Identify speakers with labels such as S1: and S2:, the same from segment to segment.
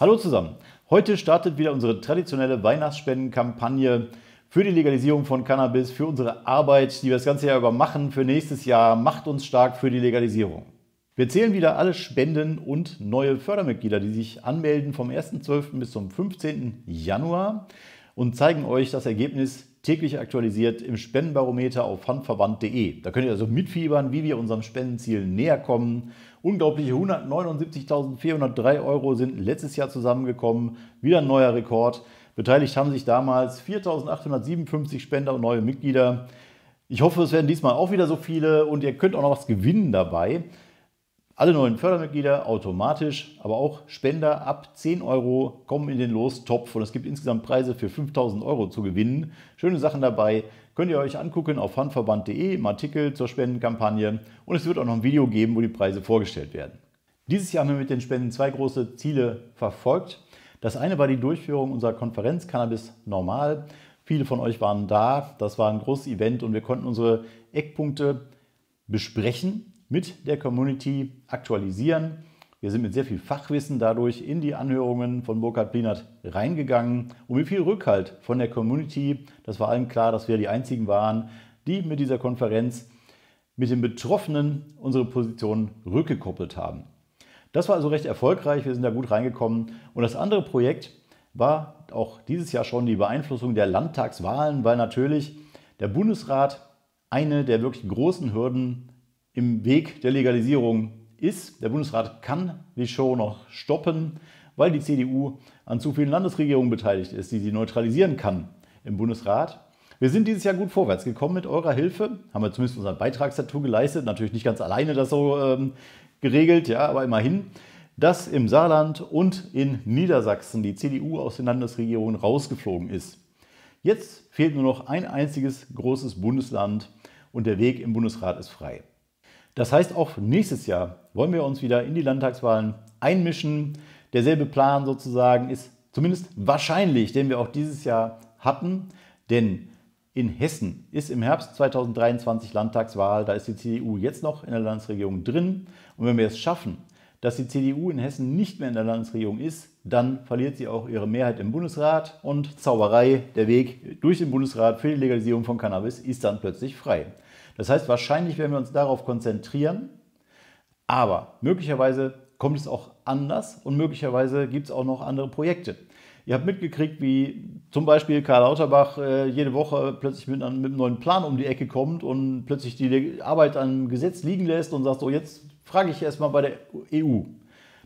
S1: Hallo zusammen. Heute startet wieder unsere traditionelle Weihnachtsspendenkampagne für die Legalisierung von Cannabis, für unsere Arbeit, die wir das ganze Jahr über machen, für nächstes Jahr. Macht uns stark für die Legalisierung. Wir zählen wieder alle Spenden und neue Fördermitglieder, die sich anmelden vom 1.12. bis zum 15. Januar und zeigen euch das Ergebnis täglich aktualisiert im Spendenbarometer auf pfandverwandt.de. Da könnt ihr also mitfiebern, wie wir unserem Spendenziel näher kommen. Unglaubliche 179.403 Euro sind letztes Jahr zusammengekommen. Wieder ein neuer Rekord. Beteiligt haben sich damals 4.857 Spender und neue Mitglieder. Ich hoffe, es werden diesmal auch wieder so viele und ihr könnt auch noch was gewinnen dabei. Alle neuen Fördermitglieder automatisch, aber auch Spender ab 10 Euro kommen in den Lostopf und es gibt insgesamt Preise für 5000 Euro zu gewinnen. Schöne Sachen dabei. Könnt ihr euch angucken auf handverband.de im Artikel zur Spendenkampagne und es wird auch noch ein Video geben, wo die Preise vorgestellt werden. Dieses Jahr haben wir mit den Spenden zwei große Ziele verfolgt. Das eine war die Durchführung unserer Konferenz Cannabis Normal. Viele von euch waren da. Das war ein großes Event und wir konnten unsere Eckpunkte besprechen mit der Community aktualisieren. Wir sind mit sehr viel Fachwissen dadurch in die Anhörungen von Burkhard Plenert reingegangen und mit viel Rückhalt von der Community. Das war allen klar, dass wir die Einzigen waren, die mit dieser Konferenz mit den Betroffenen unsere Positionen rückgekoppelt haben. Das war also recht erfolgreich, wir sind da gut reingekommen. Und das andere Projekt war auch dieses Jahr schon die Beeinflussung der Landtagswahlen, weil natürlich der Bundesrat eine der wirklich großen Hürden im Weg der Legalisierung ist. Der Bundesrat kann die Show noch stoppen, weil die CDU an zu vielen Landesregierungen beteiligt ist, die sie neutralisieren kann im Bundesrat. Wir sind dieses Jahr gut vorwärts gekommen mit eurer Hilfe, haben wir zumindest unseren Beitrag dazu geleistet, natürlich nicht ganz alleine das so ähm, geregelt, ja, aber immerhin, dass im Saarland und in Niedersachsen die CDU aus den Landesregierungen rausgeflogen ist. Jetzt fehlt nur noch ein einziges großes Bundesland und der Weg im Bundesrat ist frei. Das heißt, auch nächstes Jahr wollen wir uns wieder in die Landtagswahlen einmischen. Derselbe Plan sozusagen ist zumindest wahrscheinlich, den wir auch dieses Jahr hatten. Denn in Hessen ist im Herbst 2023 Landtagswahl. Da ist die CDU jetzt noch in der Landesregierung drin. Und wenn wir es schaffen, dass die CDU in Hessen nicht mehr in der Landesregierung ist, dann verliert sie auch ihre Mehrheit im Bundesrat. Und Zauberei, der Weg durch den Bundesrat für die Legalisierung von Cannabis ist dann plötzlich frei. Das heißt, wahrscheinlich werden wir uns darauf konzentrieren, aber möglicherweise kommt es auch anders und möglicherweise gibt es auch noch andere Projekte. Ihr habt mitgekriegt, wie zum Beispiel Karl Lauterbach äh, jede Woche plötzlich mit, einem, mit einem neuen Plan um die Ecke kommt und plötzlich die Arbeit an einem Gesetz liegen lässt und sagt, so jetzt frage ich erstmal bei der EU.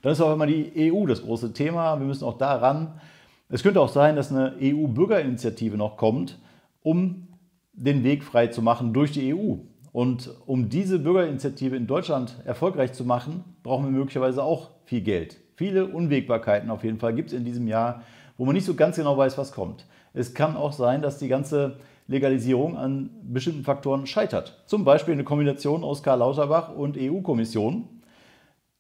S1: Dann ist auch immer die EU das große Thema. Wir müssen auch daran. Es könnte auch sein, dass eine EU-Bürgerinitiative noch kommt, um den Weg frei zu machen durch die EU. Und um diese Bürgerinitiative in Deutschland erfolgreich zu machen, brauchen wir möglicherweise auch viel Geld. Viele Unwägbarkeiten auf jeden Fall gibt es in diesem Jahr, wo man nicht so ganz genau weiß, was kommt. Es kann auch sein, dass die ganze Legalisierung an bestimmten Faktoren scheitert. Zum Beispiel eine Kombination aus Karl Lauterbach und EU-Kommission.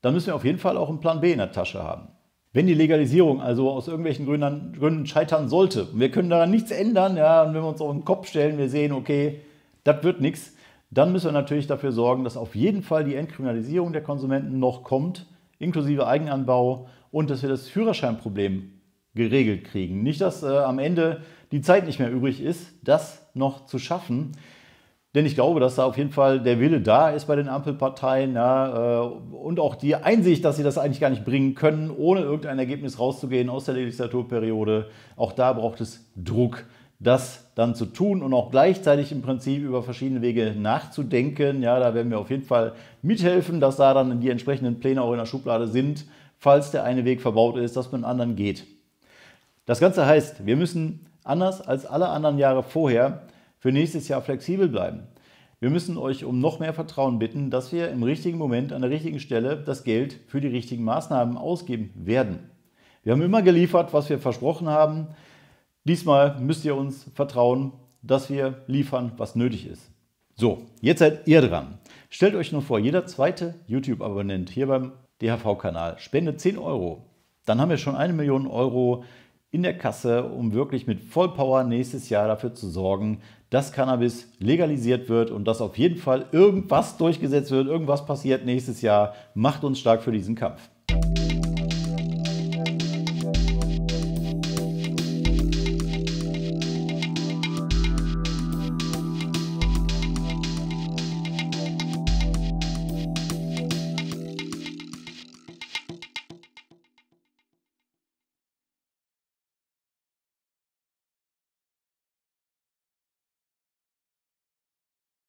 S1: Da müssen wir auf jeden Fall auch einen Plan B in der Tasche haben. Wenn die Legalisierung also aus irgendwelchen Gründen, Gründen scheitern sollte, und wir können daran nichts ändern, ja, und wenn wir uns auf den Kopf stellen, wir sehen, okay, das wird nichts, dann müssen wir natürlich dafür sorgen, dass auf jeden Fall die Entkriminalisierung der Konsumenten noch kommt, inklusive Eigenanbau und dass wir das Führerscheinproblem geregelt kriegen. Nicht, dass äh, am Ende die Zeit nicht mehr übrig ist, das noch zu schaffen. Denn ich glaube, dass da auf jeden Fall der Wille da ist bei den Ampelparteien ja, äh, und auch die Einsicht, dass sie das eigentlich gar nicht bringen können, ohne irgendein Ergebnis rauszugehen aus der Legislaturperiode. Auch da braucht es Druck, das dann zu tun und auch gleichzeitig im Prinzip über verschiedene Wege nachzudenken. Ja, da werden wir auf jeden Fall mithelfen, dass da dann die entsprechenden Pläne auch in der Schublade sind, falls der eine Weg verbaut ist, dass man anderen geht. Das Ganze heißt, wir müssen anders als alle anderen Jahre vorher für nächstes Jahr flexibel bleiben. Wir müssen euch um noch mehr Vertrauen bitten, dass wir im richtigen Moment an der richtigen Stelle das Geld für die richtigen Maßnahmen ausgeben werden. Wir haben immer geliefert, was wir versprochen haben. Diesmal müsst ihr uns vertrauen, dass wir liefern, was nötig ist. So, jetzt seid ihr dran. Stellt euch nur vor, jeder zweite YouTube-Abonnent hier beim DHV-Kanal spendet 10 Euro. Dann haben wir schon eine Million Euro in der Kasse, um wirklich mit Vollpower nächstes Jahr dafür zu sorgen, dass Cannabis legalisiert wird und dass auf jeden Fall irgendwas durchgesetzt wird, irgendwas passiert nächstes Jahr. Macht uns stark für diesen Kampf.